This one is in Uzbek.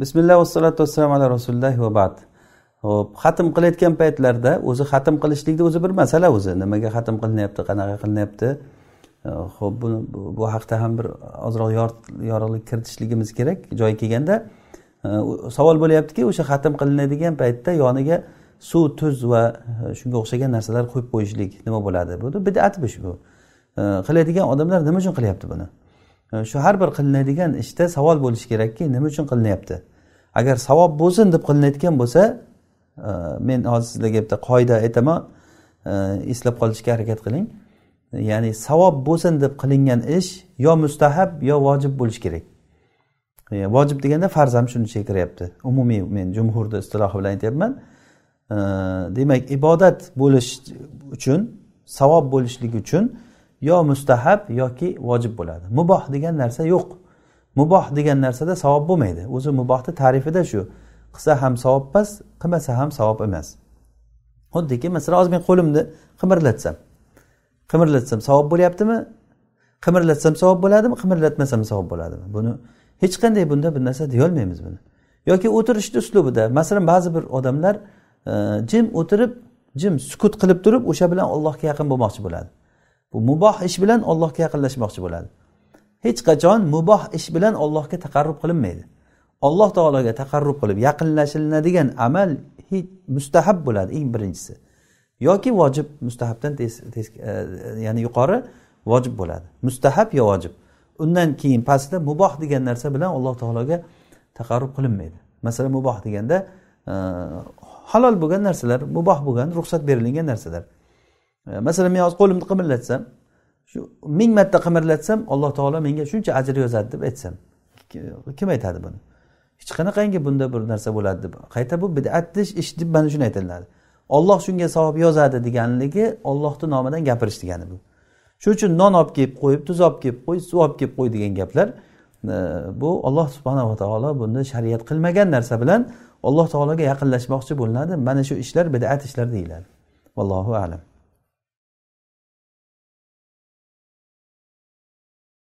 bismillah vassalatu vassalam ala rasulillah va bad ho'p xatm qilayotgan paytlarda o'zi xatm qilishlikni o'zi bir masala o'zi nimaga xatm qilinyapti qanaqa qilinyapti ho'p buni bu haqda ham bir ozroq yorug'lik kiritishligimiz kerak joyi kelganda savol bo'lyaptiki o'sha xatm qilinadigan paytda yoniga suv tuz va shunga o'xshagan narsalar qo'yib qo'yishlik nima bo'ladi bu bidat bu shu qiladigan odamlar nima uchun qilyapti buni shu har bir qilinadigan ishda savol bo'lishi kerakki nima uchun qilinyapti agar savob bo'lsin deb qilinayotgan bo'lsa e, men hozir sizlarga bitta qoida aytaman e, eslab qolishga harakat qiling ya'ni savob bo'lsin deb qilingan ish yo mustahab yo vojib bo'lishi kerak e, vojib deganda farz ham shuni ichiga kiryapti umumiy men jumhurni istilohi bilan aytyapman demak ibodat bo'lish uchun savob bo'lishligi uchun yo mustahab yoki vojib bo'ladi muboh degan narsa yo'q muboh degan narsada savob bo'lmaydi o'zi mubohni ta'rifida shu qilsa ham savob emas qilmasa ham savob emas xuddiki masalan hozir men qo'limni qimirlatsam qimirlatsam savob bo'lyaptimi qimirlatsam savob bo'ladimi qimirlatmasam savob bo'ladimi buni hech qanday bunda bir narsa deyolmaymiz buni yoki o'tirishni uslubida masalan ba'zi bir odamlar e, jim o'tirib jim sukut qilib turib o'sha bilan allohga yaqin bo'lmoqchi bo'ladi bu muboh ish bilan ollohga yaqinlashmoqchi bo'ladi hech qachon muboh ish bilan ollohga taqarrub qilinmaydi alloh taologa taqarrub qilib yaqinlashilinadigan amal hech mustahab bo'ladi eng birinchisi yoki vojib mustahabdan tez, tez e, ya'ni yuqori vojib bo'ladi mustahab yo vojib undan keyin pastda muboh degan narsa bilan alloh taologa taqarrub qilinmaydi masalan muboh deganda e, halol bo'lgan narsalar muboh bo'lgan ruxsat berilgan narsalar E, masalan men hozir qo'limni qimirlatsam shu ming marta qimirlatsam alloh taolo menga shuncha ajr yozadi deb aytsam kim aytadi buni hech qanaqangi bunda bir narsa bo'ladi deb qayta bu bidatni ish deb mana shuni aytiladi olloh shunga savob yozadi deganligi ollohni nomidan gapirish degani bu shuning uchun non olib kelib qo'yib tuz olib kelib qo'y suv olib kelib qo'y degan gaplar e, bu olloh subhanava taolo buni shariat qilmagan narsa bilan alloh taologa yaqinlashmoqchi bo'linadi mana shu ishlar bidat ishlar deyiladi vallohu alam